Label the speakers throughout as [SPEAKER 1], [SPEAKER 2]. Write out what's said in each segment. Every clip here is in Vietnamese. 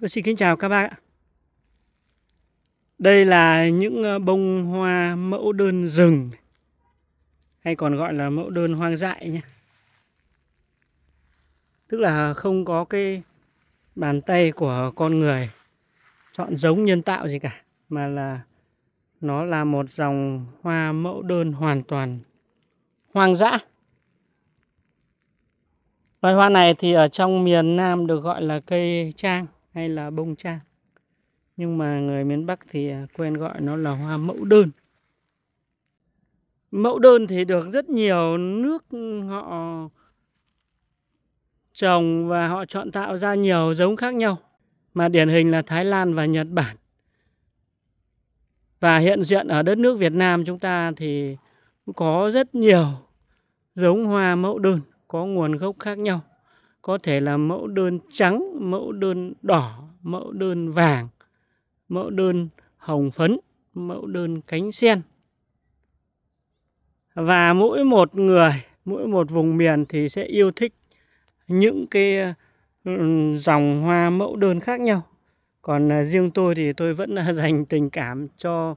[SPEAKER 1] Tôi xin kính chào các bác ạ. Đây là những ờ, bông hoa mẫu đơn rừng hay còn gọi là mẫu đơn hoang dại nhé. Tức là không có cái bàn tay của con người chọn giống nhân tạo gì cả mà là nó là một dòng hoa mẫu đơn hoàn toàn hoang dã. Loài hoa này thì ở trong miền Nam được gọi là cây trang hay là bông trang nhưng mà người miền Bắc thì à, quen gọi nó là hoa mẫu đơn mẫu đơn thì được rất nhiều nước họ trồng và họ chọn tạo ra nhiều giống khác nhau mà điển hình là Thái Lan và Nhật Bản và hiện diện ở đất nước Việt Nam chúng ta thì có rất nhiều giống hoa mẫu đơn có nguồn gốc khác nhau có thể là mẫu đơn trắng mẫu đơn đỏ mẫu đơn vàng mẫu đơn hồng phấn mẫu đơn cánh sen và mỗi một người mỗi một vùng miền thì sẽ yêu thích những cái ừ, dòng hoa mẫu đơn khác nhau còn à, riêng tôi thì tôi vẫn à, dành tình cảm cho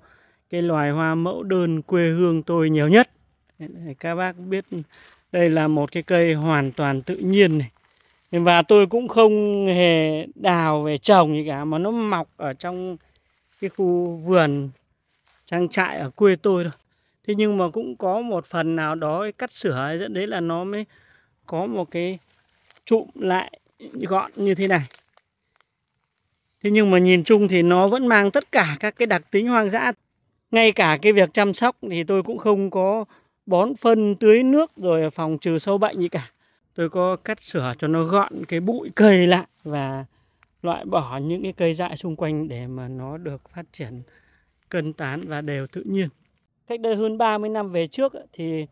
[SPEAKER 1] cái loài hoa mẫu đơn quê hương tôi nhiều nhất các bác biết đây là một cái cây hoàn toàn tự nhiên này và tôi cũng không hề đào về trồng gì cả mà nó mọc ở trong cái khu vườn trang trại ở quê tôi thôi thế nhưng mà cũng có một phần nào đó cắt sửa dẫn đến là nó mới có một cái trụm lại gọn như thế này thế nhưng mà nhìn chung thì nó vẫn mang tất cả các cái đặc tính hoang dã ngay cả cái việc chăm sóc thì tôi cũng không có bón phân tưới nước rồi phòng trừ sâu bệnh gì cả tôi có cắt sửa cho nó gọn cái bụi cây lại và loại bỏ những cái cây dại xung quanh để mà nó được phát triển cân tán và đều tự nhiên. Cách đây hơn 30 năm về trước thì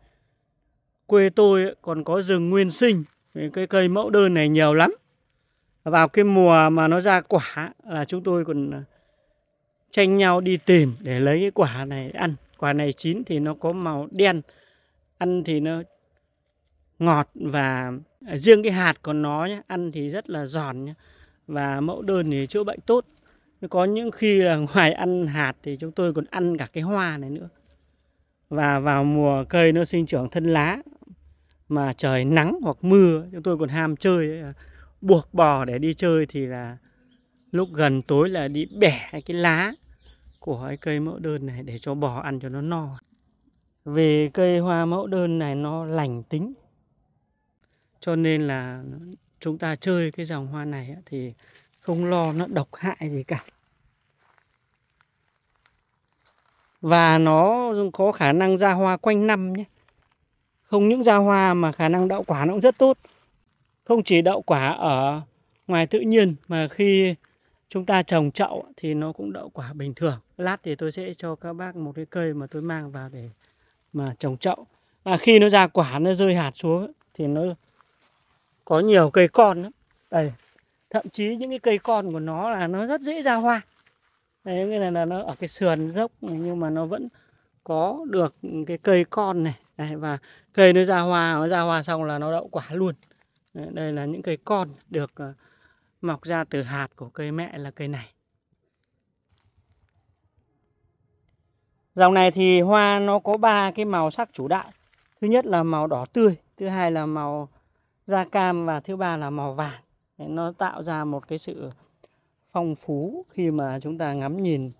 [SPEAKER 1] quê tôi còn có rừng nguyên sinh, cái cây mẫu đơn này nhiều lắm. Vào cái mùa mà nó ra quả là chúng tôi còn à, tranh nhau đi tìm để lấy cái quả này ăn. Quả này chín thì nó có màu đen, ăn thì nó ngọt và à, riêng cái hạt của nó nhé, ăn thì rất là giòn nhé. và mẫu đơn thì chữa bệnh tốt có những khi là ngoài ăn hạt thì chúng tôi còn ăn cả cái hoa này nữa và vào mùa cây nó sinh trưởng thân lá mà trời nắng hoặc mưa chúng tôi còn ham chơi ấy, à, buộc bò để đi chơi thì là lúc gần tối là đi bẻ cái lá của cái cây mẫu đơn này để cho bò ăn cho nó no về cây hoa mẫu đơn này nó lành tính cho nên là chúng ta chơi cái dòng hoa này thì không lo nó độc hại gì cả và nó có khả năng ra hoa quanh năm nhé không những ra hoa mà khả năng đậu quả nó cũng rất tốt không chỉ đậu quả ở ngoài tự nhiên mà khi chúng ta trồng chậu thì nó cũng đậu quả bình thường lát thì tôi sẽ cho các bác một cái cây mà tôi mang vào để mà trồng chậu và khi nó ra quả nó rơi hạt xuống thì nó có nhiều cây con lắm đây thậm chí những cái cây con của nó là nó rất dễ ra hoa đấy cái này là nó ở cái sườn dốc này, nhưng mà nó vẫn có được cái cây con này đấy, và cây nó ra hoa nó ra hoa xong là nó đậu quả luôn đấy, đây là những cây con được ờ, mọc ra từ hạt của cây mẹ là cây này dòng này thì hoa nó có ba cái màu sắc chủ đạo thứ nhất là màu đỏ tươi thứ hai là màu da cam và thứ ba là màu vàng nó tạo ra một cái sự phong phú khi mà chúng ta ngắm nhìn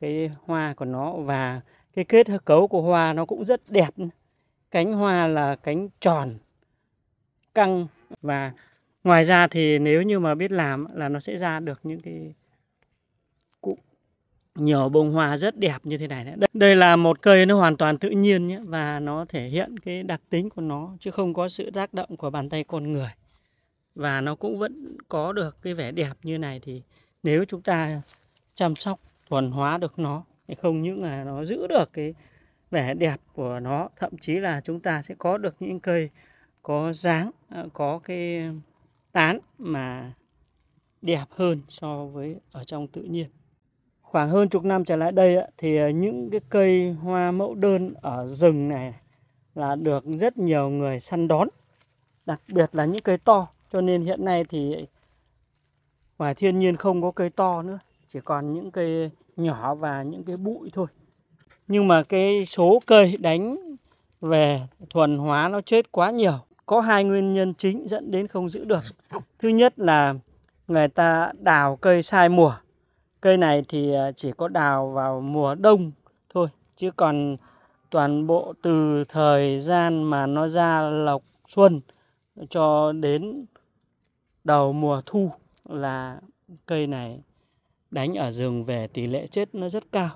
[SPEAKER 1] cái hoa của nó và cái kết cấu của hoa nó cũng rất đẹp cánh hoa là cánh tròn căng và ngoài ra thì nếu như mà biết làm là nó sẽ ra được những cái nhiều bông hoa rất đẹp như thế này đấy. Đây là một cây nó hoàn toàn tự nhiên nhé và nó thể hiện cái đặc tính của nó chứ không có sự tác động của bàn tay con người. Và nó cũng vẫn có được cái vẻ đẹp như này thì nếu chúng ta chăm sóc thuần hóa được nó thì không những là nó giữ được cái vẻ đẹp của nó, thậm chí là chúng ta sẽ có được những cây có dáng, ờ, có cái tán mà đẹp hơn so với ở trong tự nhiên khoảng hơn chục năm trở lại đây thì ờ, những cái cây hoa mẫu đơn ở rừng này là được rất nhiều người săn đón đặc biệt là những cây to cho nên hiện nay thì ngoài thiên nhiên không có cây to nữa chỉ còn những cây nhỏ và những cái bụi thôi nhưng mà cái số cây đánh về thuần hóa nó chết quá nhiều có hai nguyên nhân chính dẫn đến không giữ được thứ nhất là người ta đào cây sai mùa Cây này thì à, chỉ có đào vào mùa đông thôi, chứ còn toàn bộ từ thời gian mà nó ra lộc xuân cho đến đầu mùa thu là cây này đánh ở rừng về tỷ lệ chết nó rất cao.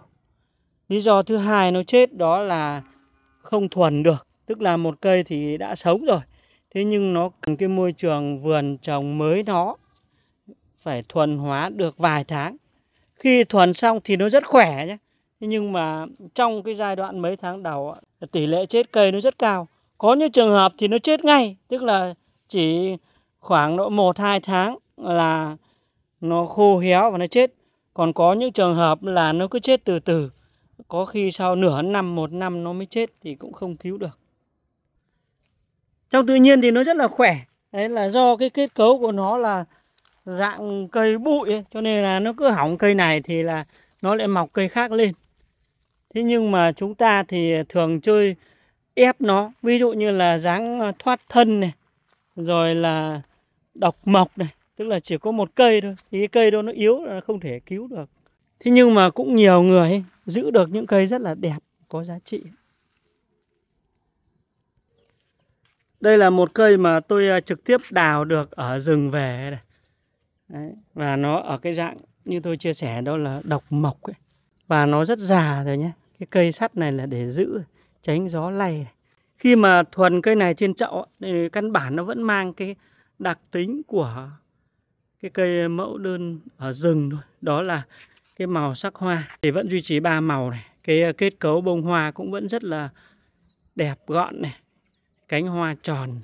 [SPEAKER 1] Lý do thứ hai nó chết đó là không thuần được, tức là một cây thì đã sống rồi. Thế nhưng nó cần cái môi trường vườn trồng mới nó phải thuần hóa được vài tháng khi thuần xong thì nó rất khỏe nhé nhưng mà trong cái giai đoạn mấy tháng đầu tỷ lệ chết cây nó rất cao có những trường hợp thì nó chết ngay tức là chỉ khoảng độ một hai tháng là nó khô héo và nó chết còn có những trường hợp là nó cứ chết từ từ có khi sau nửa năm một năm nó mới chết thì cũng không cứu được trong tự nhiên thì nó rất là khỏe đấy là do cái kết cấu của nó là dạng cây bụi ấy, cho nên là nó cứ hỏng cây này thì là nó lại mọc cây khác lên thế nhưng mà chúng ta thì thường chơi ép nó ví dụ như là dáng ờ, thoát thân này rồi là độc mộc này tức là chỉ có một cây thôi thì cái cây đó nó yếu là không thể cứu được thế nhưng mà cũng nhiều người giữ được những cây rất là đẹp có giá trị đây là một cây mà tôi ờ, trực tiếp đào được ở rừng về này Đấy. và nó ở cái dạng như tôi chia sẻ đó là độc mộc ấy. và nó rất già rồi nhé cái cây sắt này là để giữ tránh gió lay khi mà thuần cây này trên chậu thì căn bản nó vẫn mang cái đặc tính của cái cây mẫu đơn ở rừng thôi đó là cái màu sắc hoa thì vẫn duy trì ba màu này cái ờ, kết cấu bông hoa cũng vẫn rất là đẹp gọn này cánh hoa tròn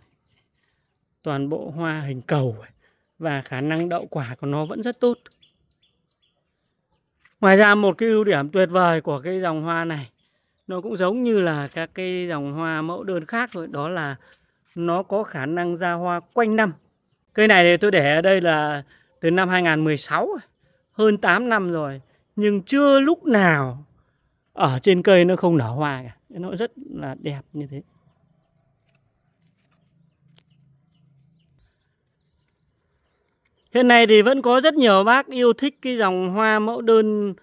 [SPEAKER 1] toàn bộ hoa hình cầu ấy và khả năng đậu quả của nó vẫn rất tốt. Ngoài ra một cái ưu điểm tuyệt vời của cái dòng hoa này nó cũng giống như là các cái dòng hoa mẫu đơn khác rồi đó là nó có khả năng ra hoa quanh năm. Cây này thì tôi để ở đây là từ năm 2016 hơn 8 năm rồi nhưng chưa lúc nào ở trên cây nó không nở hoa cả. Nó rất là đẹp như thế. Hiện nay thì vẫn có rất nhiều bác yêu thích cái dòng hoa mẫu đơn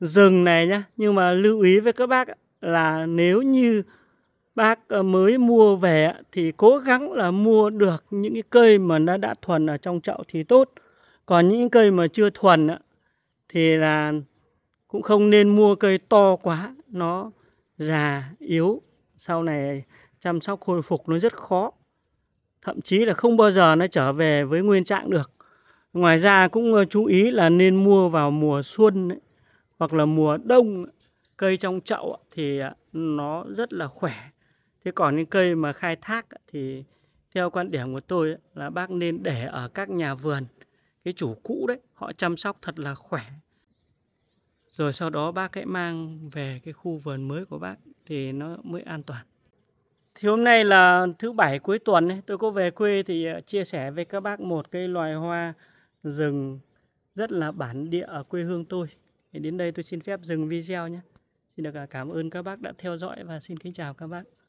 [SPEAKER 1] rừng này nhá. Nhưng mà lưu ý với các bác là nếu như bác ờ, mới mua về thì cố gắng là mua được những cái cây mà nó đã thuần ở trong chậu thì tốt. Còn những cây mà chưa thuần thì là cũng không nên mua cây to quá. Nó già, yếu. Sau này chăm sóc hồi phục nó rất khó. Thậm chí là không bao giờ nó trở về với nguyên trạng được. Ngoài ra cũng chú ý là nên mua vào mùa xuân ấy, hoặc là mùa đông cây trong chậu thì à, nó rất là khỏe. Thế còn những cây mà khai thác thì theo quan điểm của tôi ấy, là bác nên để ở các nhà vườn cái chủ cũ đấy họ chăm sóc thật là khỏe rồi sau đó bác hãy mang về cái khu vườn mới của bác thì nó mới an toàn thì hôm nay là thứ bảy cuối tuần ấy, tôi có về quê thì à, chia sẻ với các bác một cái loài hoa rừng rất là bản địa ở quê hương tôi. đến đây tôi xin phép dừng video nhé. Xin được à, cảm ơn các bác đã theo dõi và xin kính chào các bác.